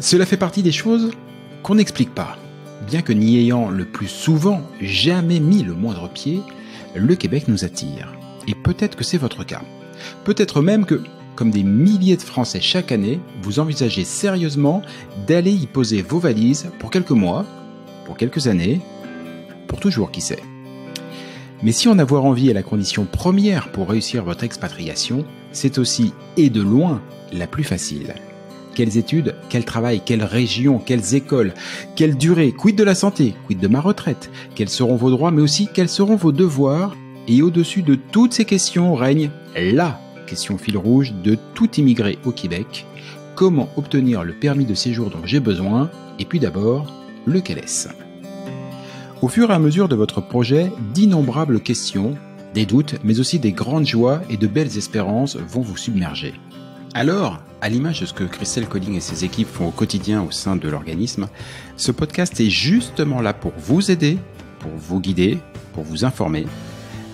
Cela fait partie des choses qu'on n'explique pas. Bien que n'y ayant le plus souvent jamais mis le moindre pied, le Québec nous attire. Et peut-être que c'est votre cas. Peut-être même que, comme des milliers de Français chaque année, vous envisagez sérieusement d'aller y poser vos valises pour quelques mois, pour quelques années, pour toujours qui sait. Mais si en avoir envie est la condition première pour réussir votre expatriation, c'est aussi, et de loin, la plus facile. Quelles études, quel travail, quelles régions, quelles écoles, quelle durée, quid de la santé, quid de ma retraite, quels seront vos droits, mais aussi quels seront vos devoirs. Et au-dessus de toutes ces questions règne la question fil rouge de tout immigré au Québec. Comment obtenir le permis de séjour dont j'ai besoin Et puis d'abord, le est-ce au fur et à mesure de votre projet, d'innombrables questions, des doutes, mais aussi des grandes joies et de belles espérances vont vous submerger. Alors, à l'image de ce que Christelle Colling et ses équipes font au quotidien au sein de l'organisme, ce podcast est justement là pour vous aider, pour vous guider, pour vous informer,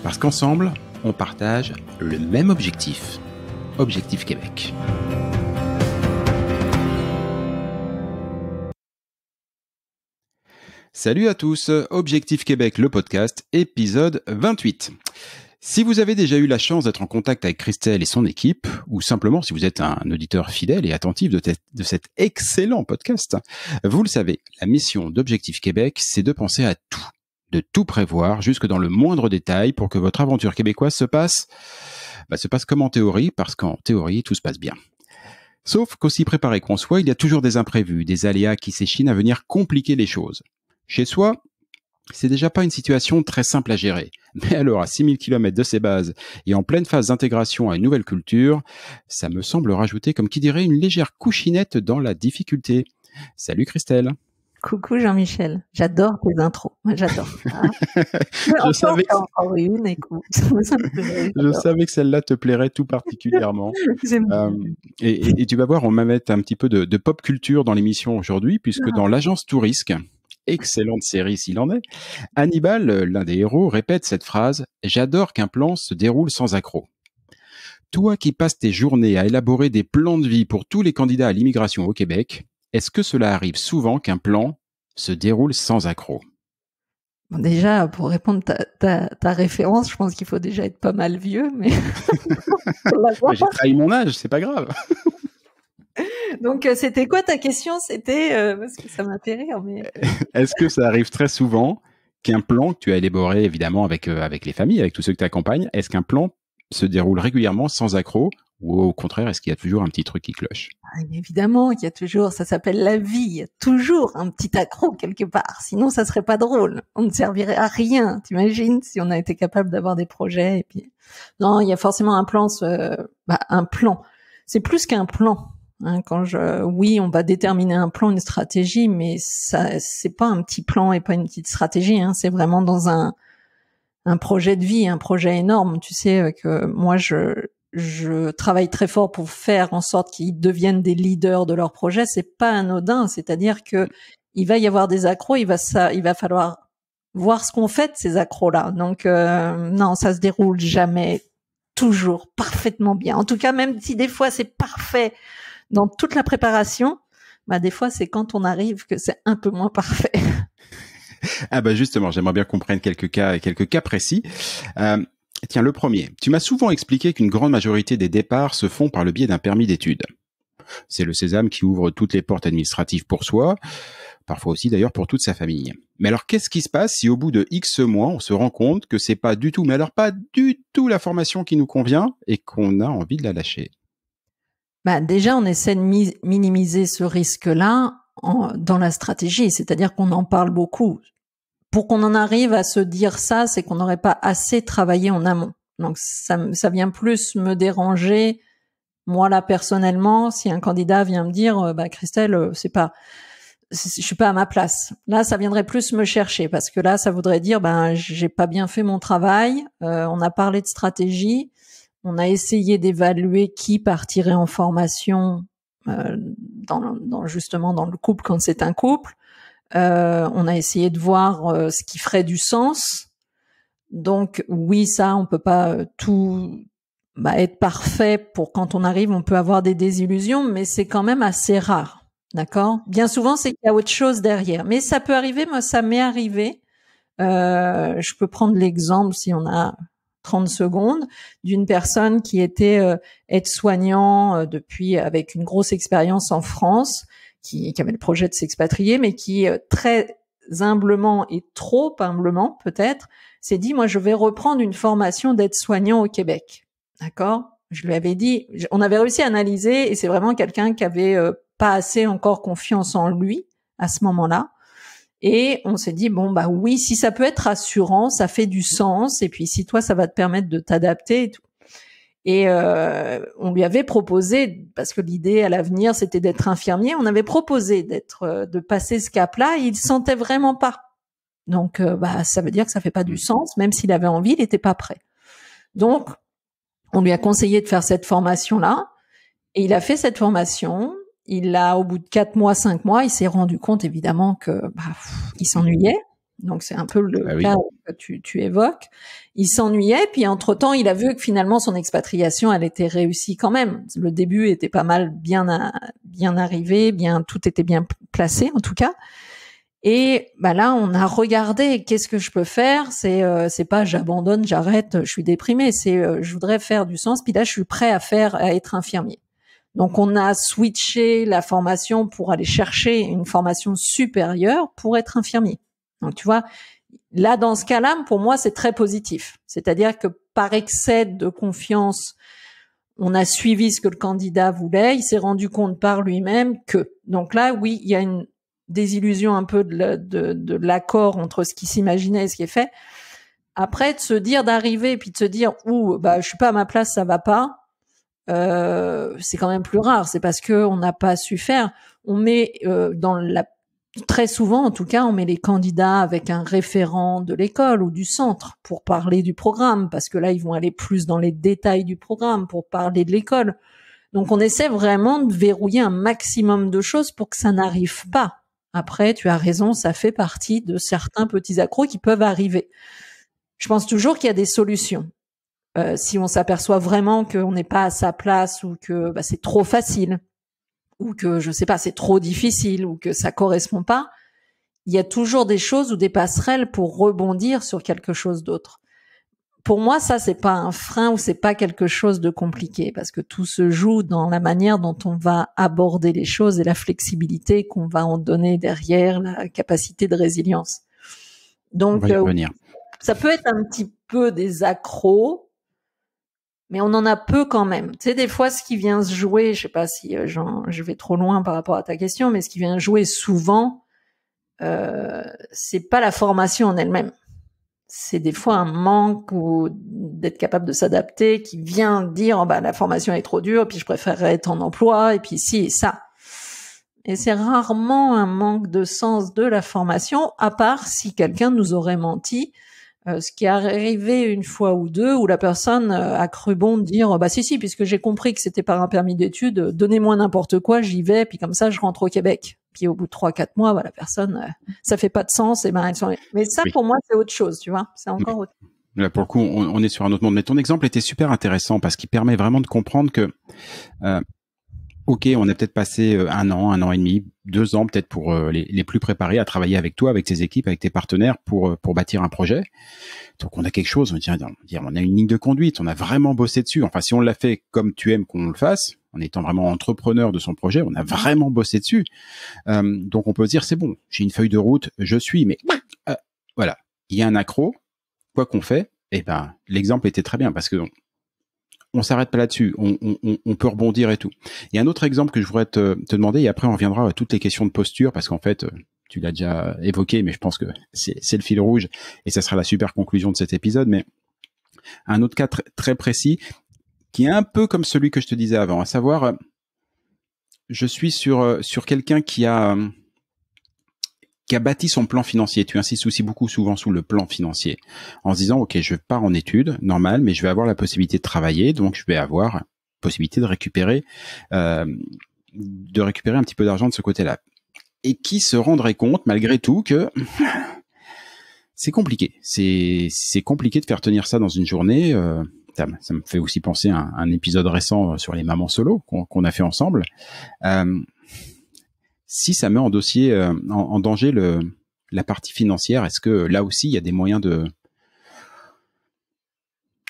parce qu'ensemble, on partage le même objectif, Objectif Québec. Salut à tous, Objectif Québec, le podcast, épisode 28. Si vous avez déjà eu la chance d'être en contact avec Christelle et son équipe, ou simplement si vous êtes un auditeur fidèle et attentif de, cet excellent podcast, vous le savez, la mission d'Objectif Québec, c'est de penser à tout, de tout prévoir jusque dans le moindre détail pour que votre aventure québécoise se passe, bah, se passe comme en théorie, parce qu'en théorie, tout se passe bien. Sauf qu'aussi préparé qu'on soit, il y a toujours des imprévus, des aléas qui s'échinent à venir compliquer les choses. Chez soi, c'est déjà pas une situation très simple à gérer. Mais alors, à 6000 km de ses bases et en pleine phase d'intégration à une nouvelle culture, ça me semble rajouter, comme qui dirait, une légère couchinette dans la difficulté. Salut Christelle. Coucou Jean-Michel, j'adore tes intros, j'adore. je, savais que... celle-là te plairait tout particulièrement. Euh, et, tu vas voir, on va mettre un petit peu de, pop culture dans l'émission aujourd'hui, puisque ah. dans l'agence Tourisque, excellente série s'il en est, Hannibal, l'un des héros, répète cette phrase J'adore qu'un plan se déroule sans accroc. Toi qui passes tes journées à élaborer des plans de vie pour tous les candidats à l'immigration au Québec, est-ce que cela arrive souvent qu'un plan se déroule sans accroc Déjà, pour répondre à ta, ta référence, je pense qu'il faut déjà être pas mal vieux, mais... J'ai trahi mon âge, c'est pas grave donc, euh, c'était quoi ta question C'était euh, parce que ça m'intéresse. Euh, est-ce que ça arrive très souvent qu'un plan que tu as élaboré évidemment avec avec les familles, avec tous ceux que tu accompagnes, est-ce qu'un plan se déroule régulièrement sans accroc ou au contraire, est-ce qu'il y a toujours un petit truc qui cloche ah, Évidemment il y a toujours, ça s'appelle la vie, il y a toujours un petit accroc quelque part, sinon ça serait pas drôle, on ne servirait à rien, t'imagines, si on a été capable d'avoir des projets. Et puis... Non, il y a forcément un plan, bah, un plan, c'est plus qu'un plan, Hein, quand je, oui, on va déterminer un plan, une stratégie, mais ça, c'est pas un petit plan et pas une petite stratégie. Hein. c'est vraiment dans un un projet de vie, un projet énorme. Tu sais euh, que moi, je je travaille très fort pour faire en sorte qu'ils deviennent des leaders de leur projet. C'est pas anodin. C'est-à-dire que il va y avoir des accros. Il va ça, il va falloir voir ce qu'on fait de ces accros là. Donc euh, non, ça se déroule jamais toujours parfaitement bien. En tout cas, même si des fois c'est parfait dans toute la préparation, bah des fois c'est quand on arrive que c'est un peu moins parfait. ah bah justement, j'aimerais bien qu'on prenne quelques cas, quelques cas précis. Euh, tiens, le premier. Tu m'as souvent expliqué qu'une grande majorité des départs se font par le biais d'un permis d'études. C'est le sésame qui ouvre toutes les portes administratives pour soi, parfois aussi d'ailleurs pour toute sa famille. Mais alors qu'est-ce qui se passe si au bout de X mois on se rend compte que c'est pas du tout, mais alors pas du tout la formation qui nous convient et qu'on a envie de la lâcher bah Déjà, on essaie de minimiser ce risque-là dans la stratégie, c'est-à-dire qu'on en parle beaucoup. Pour qu'on en arrive à se dire ça, c'est qu'on n'aurait pas assez travaillé en amont. Donc ça, ça vient plus me déranger, moi là personnellement, si un candidat vient me dire, euh, bah Christelle, euh, c'est pas, je suis pas à ma place. Là, ça viendrait plus me chercher parce que là, ça voudrait dire ben j'ai pas bien fait mon travail. Euh, on a parlé de stratégie. On a essayé d'évaluer qui partirait en formation euh, dans, justement dans le couple quand c'est un couple. Euh, on a essayé de voir euh, ce qui ferait du sens. Donc oui, ça, on peut pas tout bah, être parfait pour quand on arrive. On peut avoir des désillusions, mais c'est quand même assez rare, d'accord Bien souvent, c'est qu'il y a autre chose derrière. Mais ça peut arriver. Moi, ça m'est arrivé. je peux prendre l'exemple si on a 30 secondes d'une personne qui était euh, aide-soignant euh, depuis avec une grosse expérience en France, qui, avait le projet de s'expatrier, mais qui euh, très humblement et trop humblement peut-être s'est dit moi je vais reprendre une formation d'aide-soignant au Québec. D'accord Je lui avais dit, on avait réussi à analyser et c'est vraiment quelqu'un qui avait euh, pas assez encore confiance en lui à ce moment-là. Et on s'est dit, bon, bah oui, si ça peut être rassurant, ça fait du sens. Et puis si toi, ça va te permettre de t'adapter et tout. Et euh, on lui avait proposé, parce que l'idée à l'avenir c'était d'être infirmier, on avait proposé d'être, euh, de passer ce cap-là. Et il sentait vraiment pas. Donc, euh, bah, ça veut dire que ça fait pas du sens. Même s'il avait envie, il n'était pas prêt. Donc, on lui a conseillé de faire cette formation-là, et il a fait cette formation il a, au bout de quatre mois, cinq mois, il s'est rendu compte évidemment que bah, il s'ennuyait. Donc c'est un peu le ah cas que tu, évoques. Il s'ennuyait, puis entre-temps, il a vu que finalement son expatriation, elle était réussie quand même. Le début était pas mal bien, euh, bien arrivé, bien tout était bien placé en tout cas. Et bah là, on a regardé qu'est-ce que je peux faire. C'est euh, c'est pas j'abandonne, j'arrête, je suis déprimé. C'est euh, je voudrais faire du sens. Puis là, je suis prêt à faire à être infirmier. Donc on a switché la formation pour aller chercher une formation supérieure pour être infirmier. Donc tu vois, là dans ce cas-là, pour moi c'est très positif. C'est-à-dire que par excès de confiance, on a suivi ce que le candidat voulait, il s'est rendu compte par lui-même que. Donc là, oui, il y a une désillusion un peu de, l'accord entre ce qui s'imaginait et ce qui est fait. Après, de se dire d'arriver et puis de se dire, ouh, bah, je suis pas à ma place, ça va pas euh, c'est quand même plus rare. C'est parce que on n'a pas su faire. On met euh, dans la très souvent, en tout cas, on met les candidats avec un référent de l'école ou du centre pour parler du programme, parce que là, ils vont aller plus dans les détails du programme pour parler de l'école. Donc, on essaie vraiment de verrouiller un maximum de choses pour que ça n'arrive pas. Après, tu as raison, ça fait partie de certains petits accros qui peuvent arriver. Je pense toujours qu'il y a des solutions. Euh, si on s'aperçoit vraiment qu'on n'est pas à sa place ou que bah, c'est trop facile ou que je sais pas c'est trop difficile ou que ça correspond pas, il y a toujours des choses ou des passerelles pour rebondir sur quelque chose d'autre. Pour moi, ça c'est pas un frein ou c'est pas quelque chose de compliqué parce que tout se joue dans la manière dont on va aborder les choses et la flexibilité qu'on va en donner derrière, la capacité de résilience. Donc, euh, ça peut être un petit peu des accros, mais on en a peu quand même. Tu sais, des fois, ce qui vient se jouer, je sais pas si euh, je vais trop loin par rapport à ta question, mais ce qui vient jouer souvent, euh, c'est pas la formation en elle-même. C'est des fois un manque ou d'être capable de s'adapter qui vient dire oh, bah la formation est trop dure, puis je préférerais être en emploi, et puis si et ça. Et c'est rarement un manque de sens de la formation, à part si quelqu'un nous aurait menti euh, ce qui est arrivé une fois ou deux où la personne euh, a cru bon de dire bah si si puisque j'ai compris que c'était par un permis d'études euh, donnez-moi n'importe quoi j'y vais puis comme ça je rentre au Québec puis au bout de trois quatre mois voilà, bah, la personne ça fait pas de sens et ben mais ça pour moi c'est autre chose tu vois c'est encore autre Là, pour le coup, on, est sur un autre monde. Mais ton exemple était super intéressant parce qu'il permet vraiment de comprendre que ok, on a peut-être passé euh, un an, un an et demi, deux ans peut-être pour euh, les, plus préparés à travailler avec toi, avec tes équipes, avec tes partenaires pour euh, pour bâtir un projet. Donc on a quelque chose, on dirait, on a une ligne de conduite, on a vraiment bossé dessus. Enfin, si on l'a fait comme tu aimes qu'on le fasse, en étant vraiment entrepreneur de son projet, on a vraiment bossé dessus. donc on peut se dire c'est bon, j'ai une feuille de route, je suis. Mais voilà, il y a un accro, quoi qu'on fait. Et eh ben l'exemple était très bien parce que on s'arrête pas là-dessus. On, peut rebondir et tout. Il y a un autre exemple que je voudrais te, demander et après on reviendra à toutes les questions de posture parce qu'en fait, euh, tu l'as déjà évoqué, mais je pense que c'est le fil rouge et ça sera la super conclusion de cet épisode. Mais un autre cas très précis qui est un peu comme celui que je te disais avant, à savoir, euh, je suis sur, euh, sur quelqu'un qui a qui a bâti son plan financier. Tu insistes aussi beaucoup souvent sous le plan financier, en se disant, OK, je pars en études, normal, mais je vais avoir la possibilité de travailler, donc je vais avoir possibilité de récupérer, euh, de récupérer un petit peu d'argent de ce côté-là. Et qui se rendrait compte, malgré tout, que c'est compliqué. C'est compliqué de faire tenir ça dans une journée. Euh, ça me fait aussi penser à un, épisode récent sur les mamans solo qu'on a fait ensemble. Euh, si ça met en dossier euh, en, danger le, la partie financière, est-ce que là aussi il y a des moyens de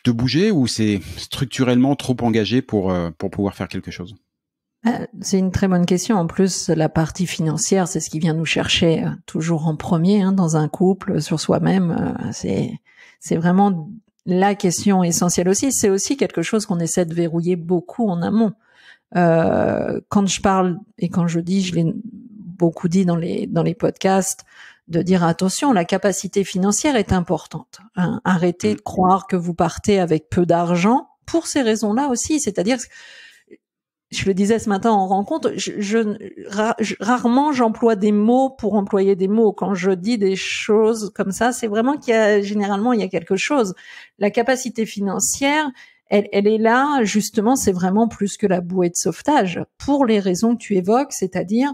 de bouger ou c'est structurellement trop engagé pour euh, pour pouvoir faire quelque chose euh, c'est une très bonne question. En plus, la partie financière, c'est ce qui vient nous chercher toujours en premier hein, dans un couple, sur soi-même. C'est c'est vraiment la question essentielle aussi. C'est aussi quelque chose qu'on essaie de verrouiller beaucoup en amont. Euh, quand je parle et quand je dis je les beaucoup dit dans les, dans les podcasts, de dire attention, la capacité financière est importante. Hein. Arrêtez mm. de croire que vous partez avec peu d'argent pour ces raisons-là aussi. C'est-à-dire, je le disais ce matin en rencontre, je, je rarement j'emploie des mots pour employer des mots. Quand je dis des choses comme ça, c'est vraiment qu'il y a généralement il y a quelque chose. La capacité financière, elle, elle est là justement. C'est vraiment plus que la bouée de sauvetage pour les raisons que tu évoques, c'est-à-dire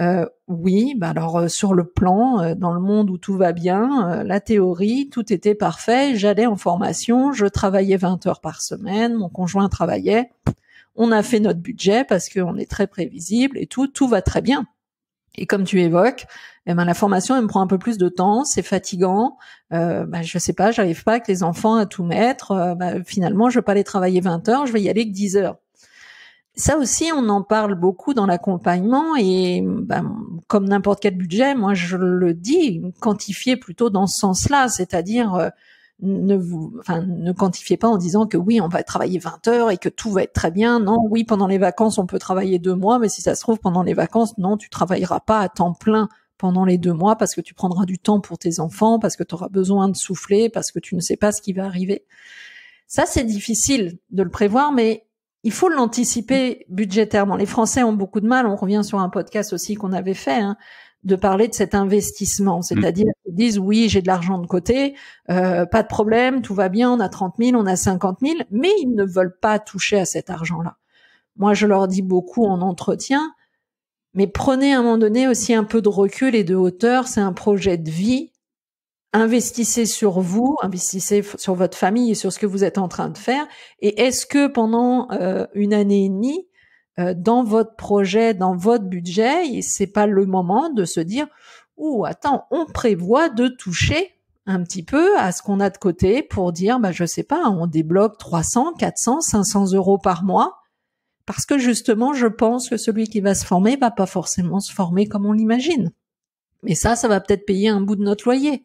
euh, oui, bah alors euh, sur le plan, euh, dans le monde où tout va bien, la théorie, tout était parfait, j'allais en formation, je travaillais 20 heures par semaine, mon conjoint travaillait, on a fait notre budget parce qu'on est très prévisible et tout, tout va très bien. Et comme tu évoques, eh ben, la formation, elle me prend un peu plus de temps, c'est fatigant. Euh, bah, je sais pas, j'arrive pas avec les enfants à tout mettre. Bah, finalement, je vais pas aller travailler 20 heures, je vais y aller que 10 heures ça aussi, on en parle beaucoup dans l'accompagnement et ben, comme n'importe quel budget, moi je le dis, quantifiez plutôt dans ce sens-là, c'est-à-dire euh, ne vous, enfin, ne quantifiez pas en disant que oui, on va travailler 20 heures et que tout va être très bien. Non, oui, pendant les vacances, on peut travailler deux mois, mais si ça se trouve, pendant les vacances, non, tu travailleras pas à temps plein pendant les deux mois parce que tu prendras du temps pour tes enfants, parce que tu auras besoin de souffler, parce que tu ne sais pas ce qui va arriver. Ça, c'est difficile de le prévoir, mais il faut l'anticiper budgétairement. Les Français ont beaucoup de mal. On revient sur un podcast aussi qu'on avait fait. Hein, de parler de cet investissement, mm. c'est-à-dire qu'ils disent oui j'ai de l'argent de côté, euh, pas de problème, tout va bien, on a 30 000, on a 50 000, mais ils ne veulent pas toucher à cet argent-là. Moi je leur dis beaucoup en entretien, mais prenez à un moment donné aussi un peu de recul et de hauteur, c'est un projet de vie, investissez sur vous, investissez sur votre famille et sur ce que vous êtes en train de faire. Et est-ce que pendant euh, une année et demie, euh, dans votre projet, dans votre budget, c'est pas le moment de se dire, ou attends, on prévoit de toucher un petit peu à ce qu'on a de côté pour dire, bah, je sais pas, on débloque 300, 400, 500 euros par mois. Parce que justement, je pense que celui qui va se former va pas forcément se former comme on l'imagine. Mais ça, ça va peut-être payer un bout de notre loyer.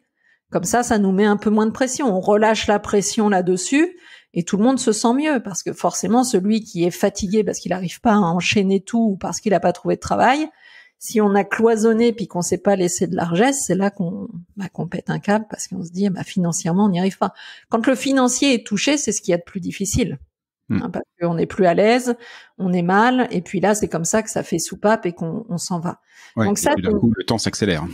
Comme ça, ça nous met un peu moins de pression. On relâche la pression là-dessus et tout le monde se sent mieux parce que forcément, celui qui est fatigué parce qu'il n'arrive pas à enchaîner tout ou parce qu'il n'a pas trouvé de travail, si on a cloisonné puis qu'on s'est pas laissé de largesse, c'est là qu'on bah, qu'on pète un câble parce qu'on se dit bah, financièrement on n'y arrive pas. Quand le financier est touché, c'est ce qu'il y a de plus difficile. On hmm. hein, parce qu'on n'est plus à l'aise, on est mal, et puis là c'est comme ça que ça fait soupape et qu'on s'en va. Donc ça, le temps s'accélère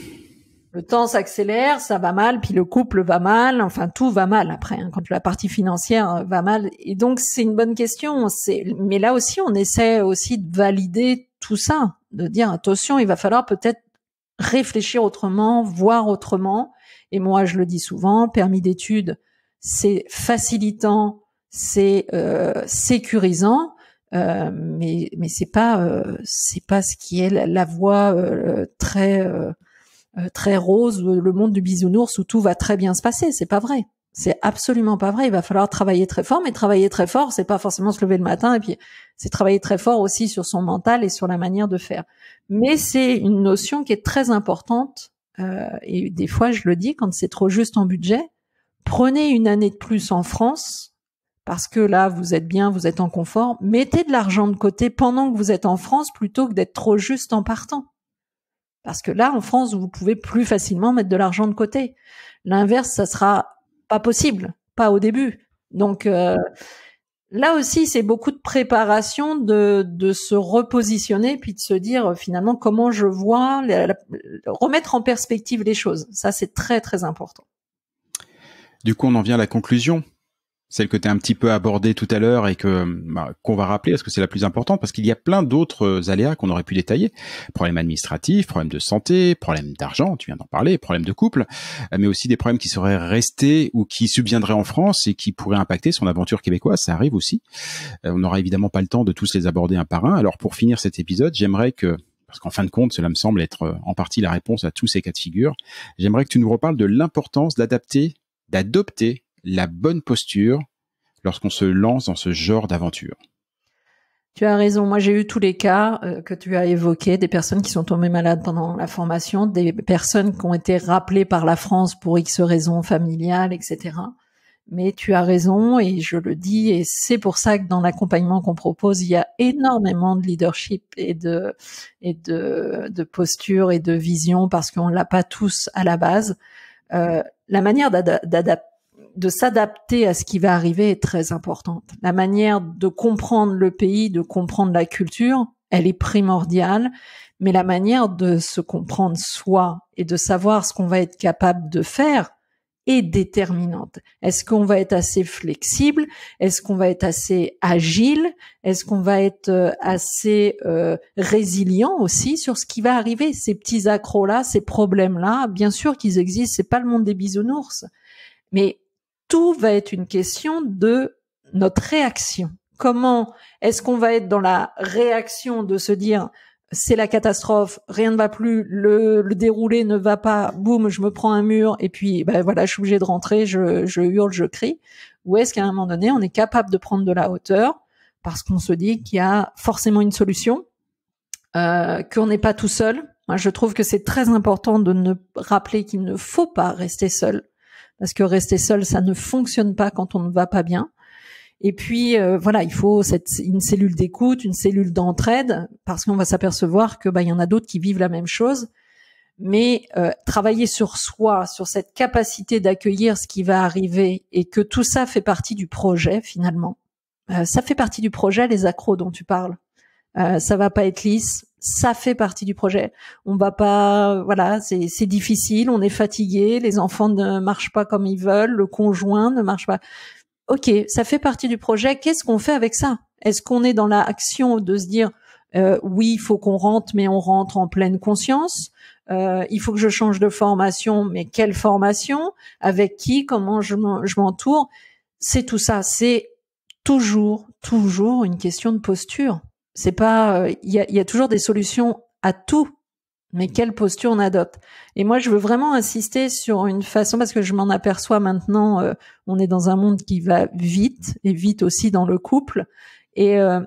le temps s'accélère, ça va mal, puis le couple va mal, enfin tout va mal après, hein, quand la partie financière euh, va mal. Et donc c'est une bonne question. mais là aussi, on essaie aussi de valider tout ça, de dire attention, il va falloir peut-être réfléchir autrement, voir autrement. Et moi, je le dis souvent, permis d'études, c'est facilitant, c'est euh, sécurisant. Euh, mais mais c'est pas c'est pas ce qui est la voie très euh, très rose, le monde du bisounours où tout va très bien se passer. C'est pas vrai. C'est absolument pas vrai. Il va falloir travailler très fort, mais travailler très fort, c'est pas forcément se lever le matin et puis c'est travailler très fort aussi sur son mental et sur la manière de faire. Mais c'est une notion qui est très importante. Euh, et des fois, je le dis quand c'est trop juste en budget, prenez une année de plus en France parce que là, vous êtes bien, vous êtes en confort. Mettez de l'argent de côté pendant que vous êtes en France plutôt que d'être trop juste en partant. Parce que là, en France, vous pouvez plus facilement mettre de l'argent de côté. L'inverse, ça sera pas possible, pas au début. Donc euh, là aussi, c'est beaucoup de préparation, de, se repositionner, puis de se dire euh, finalement comment je vois, remettre en perspective les choses. Ça, c'est très très important. Du coup, on en vient à la conclusion celle que tu as un petit peu abordée tout à l'heure et que bah, qu'on va rappeler parce que c'est la plus importante parce qu'il y a plein d'autres euh, aléas qu'on aurait pu détailler problèmes administratifs, problèmes de santé, problèmes d'argent, tu viens d'en parler, problèmes de couple, euh, mais aussi des problèmes qui seraient restés ou qui subviendraient en France et qui pourraient impacter son aventure québécoise, ça arrive aussi. Euh, on n'aura évidemment pas le temps de tous les aborder un par un. Alors pour finir cet épisode, j'aimerais que parce qu'en fin de compte, cela me semble être en partie la réponse à tous ces cas de figure. J'aimerais que tu nous reparles de l'importance d'adapter, d'adopter la bonne posture lorsqu'on se lance dans ce genre d'aventure. Tu as raison. Moi, j'ai eu tous les cas euh, que tu as évoqués, des personnes qui sont tombées malades pendant la formation, des personnes qui ont été rappelées par la France pour X raisons familiales, etc. Mais tu as raison et je le dis et c'est pour ça que dans l'accompagnement qu'on propose, il y a énormément de leadership et de et de, de posture et de vision parce qu'on l'a pas tous à la base. Euh, la manière d'adapter de s'adapter à ce qui va arriver est très importante. La manière de comprendre le pays, de comprendre la culture, elle est primordiale, mais la manière de se comprendre soi et de savoir ce qu'on va être capable de faire est déterminante. Est-ce qu'on va être assez flexible Est-ce qu'on va être assez agile Est-ce qu'on va être euh, assez euh, résilient aussi sur ce qui va arriver Ces petits accros là, ces problèmes là, bien sûr qu'ils existent. C'est pas le monde des bisounours, mais tout va être une question de notre réaction. Comment est-ce qu'on va être dans la réaction de se dire c'est la catastrophe, rien ne va plus, le, le, déroulé ne va pas, boum, je me prends un mur et puis ben voilà, je suis obligé de rentrer, je, je hurle, je crie. Ou est-ce qu'à un moment donné, on est capable de prendre de la hauteur parce qu'on se dit qu'il y a forcément une solution, euh, qu'on n'est pas tout seul. Moi, je trouve que c'est très important de ne rappeler qu'il ne faut pas rester seul parce que rester seul, ça ne fonctionne pas quand on ne va pas bien. Et puis euh, voilà, il faut une cellule d'écoute, une cellule d'entraide, parce qu'on va s'apercevoir que bah, il y en a d'autres qui vivent la même chose. Mais euh, travailler sur soi, sur cette capacité d'accueillir ce qui va arriver, et que tout ça fait partie du projet finalement. Euh, ça fait partie du projet les accros dont tu parles. ça va pas être lisse, ça fait partie du projet. On va pas, voilà, c'est difficile, on est fatigué, les enfants ne marchent pas comme ils veulent, le conjoint ne marche pas. Ok, ça fait partie du projet. Qu'est-ce qu'on fait avec ça Est-ce qu'on est dans l'action de se dire euh, oui, il faut qu'on rentre, mais on rentre en pleine conscience. Euh, il faut que je change de formation, mais quelle formation Avec qui Comment je m'entoure C'est tout ça. C'est toujours, toujours une question de posture c'est pas, euh, il y, a, toujours des solutions à tout, mais mm. quelle posture on adopte. Et moi, je veux vraiment insister sur une façon parce que je m'en aperçois maintenant. Euh, on est dans un monde qui va vite et vite aussi dans le couple. Et euh,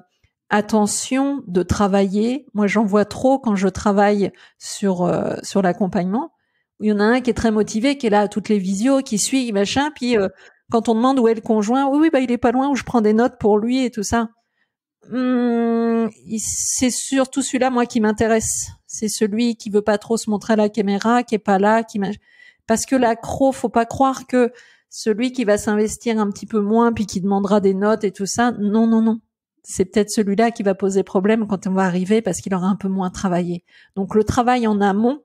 attention de travailler. Moi, j'en vois trop quand je travaille sur sur l'accompagnement. Il y en a un qui est très motivé, qui est là à toutes les visios, qui suit machin, puis quand on demande où est le conjoint, oui, oui, bah, il est pas loin, où je prends des notes pour lui et tout ça. Hum, c'est surtout celui-là moi qui m'intéresse. C'est celui qui veut pas trop se montrer à la caméra, qui est pas là, qui parce que l'accro, faut pas croire que celui qui va s'investir un petit peu moins puis qui demandera des notes et tout ça, non non non. C'est peut-être celui-là qui va poser problème quand on va arriver parce qu'il aura un peu moins travaillé. Donc le travail en amont,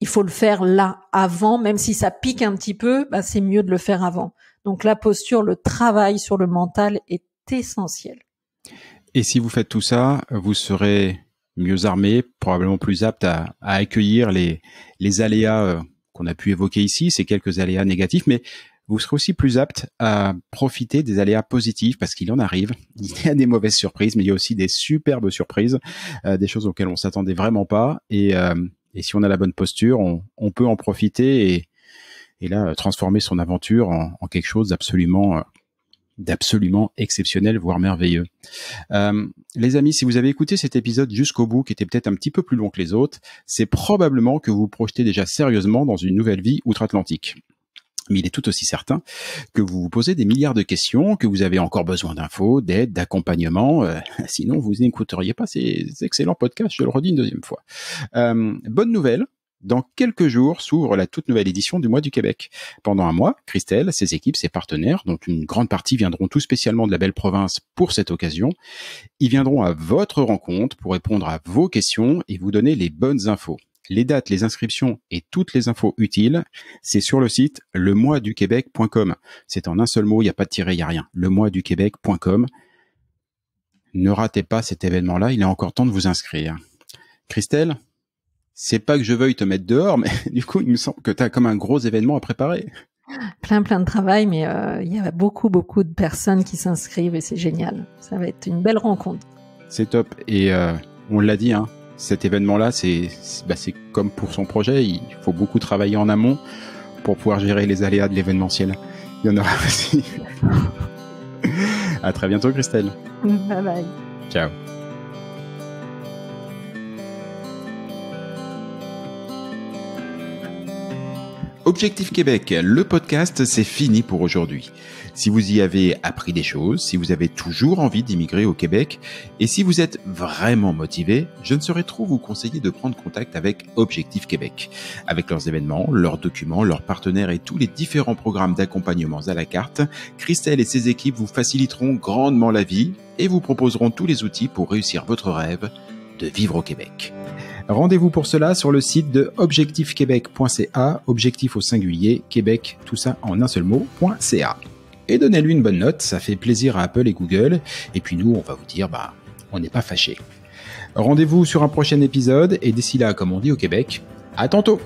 il faut le faire là avant, même si ça pique un petit peu, bah, c'est mieux de le faire avant. Donc la posture, le travail sur le mental est essentiel. Et si vous faites tout ça, vous serez mieux armé, probablement plus apte à, accueillir les, les aléas euh, qu'on a pu évoquer ici, ces quelques aléas négatifs, mais vous serez aussi plus apte à profiter des aléas positifs parce qu'il en arrive. Il y a des mauvaises surprises, mais il y a aussi des superbes surprises, euh, des choses auxquelles on s'attendait vraiment pas. Et, euh, si on a la bonne posture, on, peut en profiter et, et là transformer son aventure en, en quelque chose d'absolument d'absolument exceptionnel, voire merveilleux. Euh, les amis, si vous avez écouté cet épisode jusqu'au bout, qui était peut-être un petit peu plus long que les autres, c'est probablement que vous vous projetez déjà sérieusement dans une nouvelle vie outre-Atlantique. Mais il est tout aussi certain que vous vous posez des milliards de questions, que vous avez encore besoin d'infos, d'aide, d'accompagnement. Euh, sinon, vous n'écouteriez pas ces excellents podcasts, je le redis une deuxième fois. Euh, bonne nouvelle, dans quelques jours s'ouvre la toute nouvelle édition du Mois du Québec. Pendant un mois, Christelle, ses équipes, ses partenaires, dont une grande partie viendront tout spécialement de la belle province pour cette occasion, ils viendront à votre rencontre pour répondre à vos questions et vous donner les bonnes infos. Les dates, les inscriptions et toutes les infos utiles, c'est sur le site lemoisduquebec.com. C'est en un seul mot, il n'y a pas de tiré, il n'y a rien. Lemoisduquebec.com. Ne ratez pas cet événement-là, il est encore temps de vous inscrire. Christelle, c'est pas que je veuille te mettre dehors, mais du coup, il me semble que tu as comme un gros événement à préparer. Plein, plein de travail, mais euh, il y a beaucoup, beaucoup de personnes qui s'inscrivent et c'est génial. Ça va être une belle rencontre. C'est top. Et euh, on l'a dit, hein, cet événement-là, c'est bah, comme pour son projet, il faut beaucoup travailler en amont pour pouvoir gérer les aléas de l'événementiel. Il y en aura aussi. à très bientôt, Christelle. Bye bye. Ciao. Objectif Québec, le podcast, c'est fini pour aujourd'hui. Si vous y avez appris des choses, si vous avez toujours envie d'immigrer au Québec, et si vous êtes vraiment motivé, je ne saurais trop vous conseiller de prendre contact avec Objectif Québec. Avec leurs événements, leurs documents, leurs partenaires et tous les différents programmes d'accompagnement à la carte, Christelle et ses équipes vous faciliteront grandement la vie et vous proposeront tous les outils pour réussir votre rêve de vivre au Québec. Rendez-vous pour cela sur le site de objectifquebec.ca, objectif au singulier, Québec, tout ça en un seul mot.ca. Et donnez-lui une bonne note, ça fait plaisir à Apple et Google. Et puis nous, on va vous dire, bah, on n'est pas fâchés. Rendez-vous sur un prochain épisode, et d'ici là, comme on dit au Québec, à tantôt!